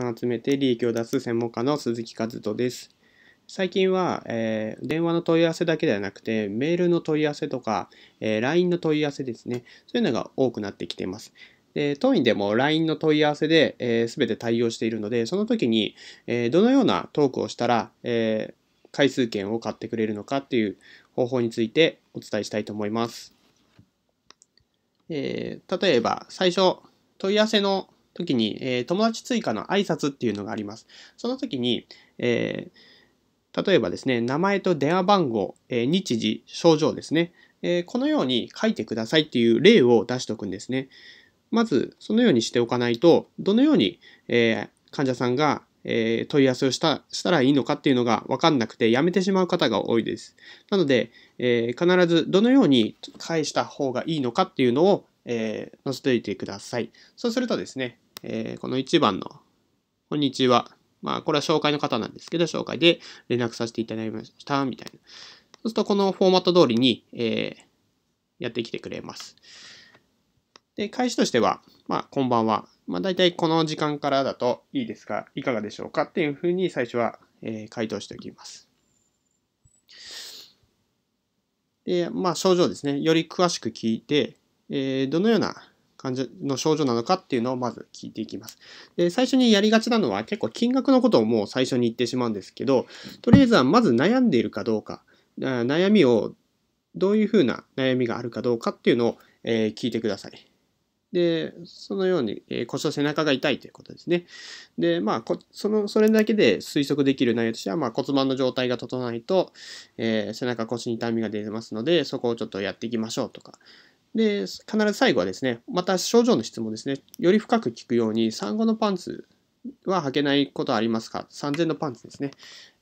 ん集めて利益を出す専門家の鈴木和人です。最近は、えー、電話の問い合わせだけではなくて、メールの問い合わせとか、えー、LINE の問い合わせですね。そういうのが多くなってきています。で当院でも LINE の問い合わせで、えー、全て対応しているので、その時に、えー、どのようなトークをしたら、えー、回数券を買ってくれるのかっていう方法についてお伝えしたいと思います。えー、例えば、最初、問い合わせの時に、えー、友達追加の挨拶っていうのがあります。その時に、えー、例えばですね、名前と電話番号、えー、日時、症状ですね、えこのように書いてくださいっていう例を出しておくんですね。まず、そのようにしておかないと、どのように、え患者さんが、え問い合わせをしたしたらいいのかっていうのが分かんなくてやめてしまう方が多いです。なので、え必ずどのように返した方がいいのかっていうのをえー、載せておいてください。そうするとですね、えー、この1番の、こんにちは。まあ、これは紹介の方なんですけど、紹介で連絡させていただきました、みたいな。そうすると、このフォーマット通りに、えー、やってきてくれます。で、開始としては、まあ、こんばんは。まあ、大体この時間からだといいですが、いかがでしょうかっていうふうに最初は、えー、回答しておきます。で、まあ、症状ですね。より詳しく聞いて、えー、どのような感じの症状なのかっていうのをまず聞いていきます。で最初にやりがちなのは結構金額のことをもう最初に言ってしまうんですけど、とりあえずはまず悩んでいるかどうか、悩みを、どういうふうな悩みがあるかどうかっていうのを、えー、聞いてください。で、そのように、えー、腰と背中が痛いということですね。で、まあ、こその、それだけで推測できる内容としては、まあ、骨盤の状態が整ないと、えー、背中腰に痛みが出ますので、そこをちょっとやっていきましょうとか、で、必ず最後はですね、また症状の質問ですね、より深く聞くように、産後のパンツは履けないことありますか ?3000 のパンツですね。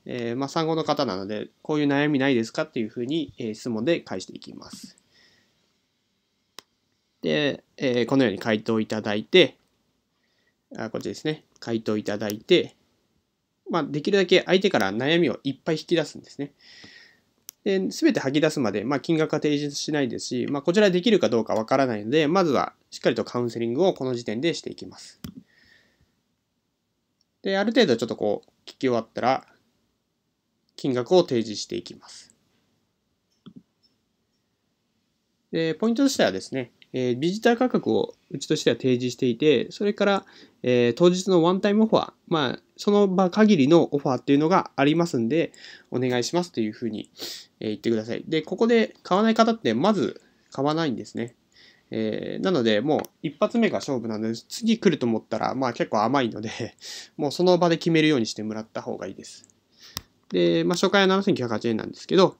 えー、まあ、産後の方なので、こういう悩みないですかっていうふうに、えー、質問で返していきます。で、えー、このように回答いただいて、あこっちですね、回答いただいて、まあ、できるだけ相手から悩みをいっぱい引き出すんですね。で、すべて吐き出すまで、まあ、金額は提示しないですし、まあ、こちらできるかどうかわからないので、まずはしっかりとカウンセリングをこの時点でしていきます。で、ある程度ちょっとこう、聞き終わったら、金額を提示していきます。で、ポイントとしてはですね、えー、ビジター価格をうちとしては提示していて、それから、えー、当日のワンタイムオファー、まあ、その場限りのオファーっていうのがありますんで、お願いしますというふうに、えー、言ってください。で、ここで買わない方って、まず買わないんですね。えー、なので、もう一発目が勝負なので、次来ると思ったら、まあ結構甘いので もうその場で決めるようにしてもらった方がいいです。で、まあ初回は7980円なんですけど、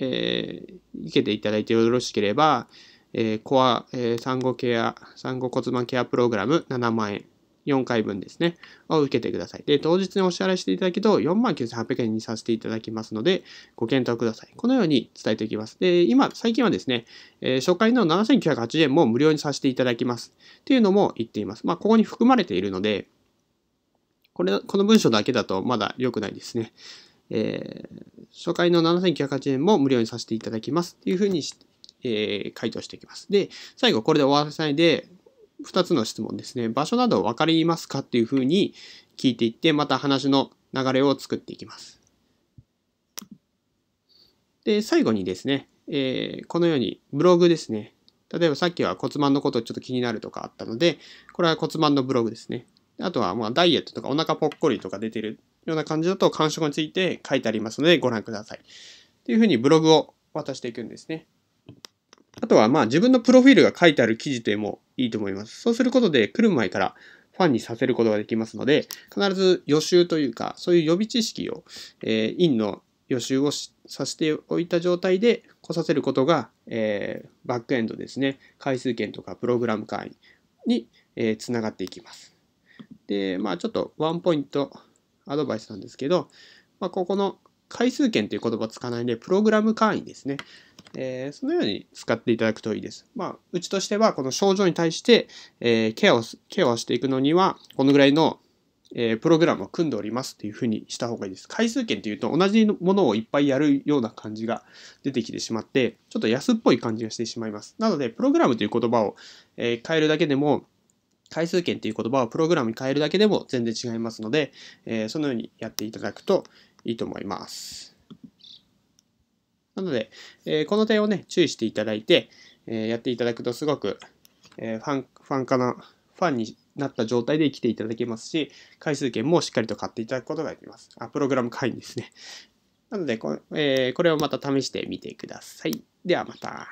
えー、受けていただいてよろしければ、えー、コア、えー、産後ケア、産後骨盤ケアプログラム7万円、4回分ですね、を受けてください。で、当日にお支払いしていただくと49,800円にさせていただきますので、ご検討ください。このように伝えておきます。で、今、最近はですね、えー、初回の7,980円も無料にさせていただきます。っていうのも言っています。まあ、ここに含まれているので、これ、この文章だけだとまだ良くないですね。えー、初回の7980円も無料にさせていただきますっていうふうにしえー、回答していきます。で、最後これで終わらせないで、2つの質問ですね。場所など分かりますかっていうふうに聞いていって、また話の流れを作っていきます。で、最後にですね、えー、このようにブログですね。例えばさっきは骨盤のことちょっと気になるとかあったので、これは骨盤のブログですね。あとはまあダイエットとかお腹ぽっこりとか出てるような感じだと感触について書いてありますのでご覧ください。っていうふうにブログを渡していくんですね。あとはまあ自分のプロフィールが書いてある記事でもいいと思います。そうすることで来る前からファンにさせることができますので、必ず予習というか、そういう予備知識を、えー、ンの予習をさせておいた状態で来させることが、えー、バックエンドですね、回数券とかプログラム会に、えー、つながっていきます。で、まあちょっとワンポイントアドバイスなんですけど、まあ、ここの回数券という言葉を使わないで、プログラム会員ですね。えー、そのように使っていただくといいです。まあ、うちとしては、この症状に対して、えー、ケアを、ケアをしていくのには、このぐらいの、えー、プログラムを組んでおりますっていうふうにした方がいいです。回数券っていうと、同じものをいっぱいやるような感じが出てきてしまって、ちょっと安っぽい感じがしてしまいます。なので、プログラムという言葉を、え変えるだけでも、回数券という言葉をプログラムに変えるだけでも全然違いますので、えそのようにやっていただくといいと思います。なので、えー、この点をね、注意していただいて、えー、やっていただくとすごく、えー、ファン、ファンかな、ファンになった状態で生きていただけますし、回数券もしっかりと買っていただくことができます。あ、プログラム会員ですね。なのでこ、えこれをまた試してみてください。ではまた。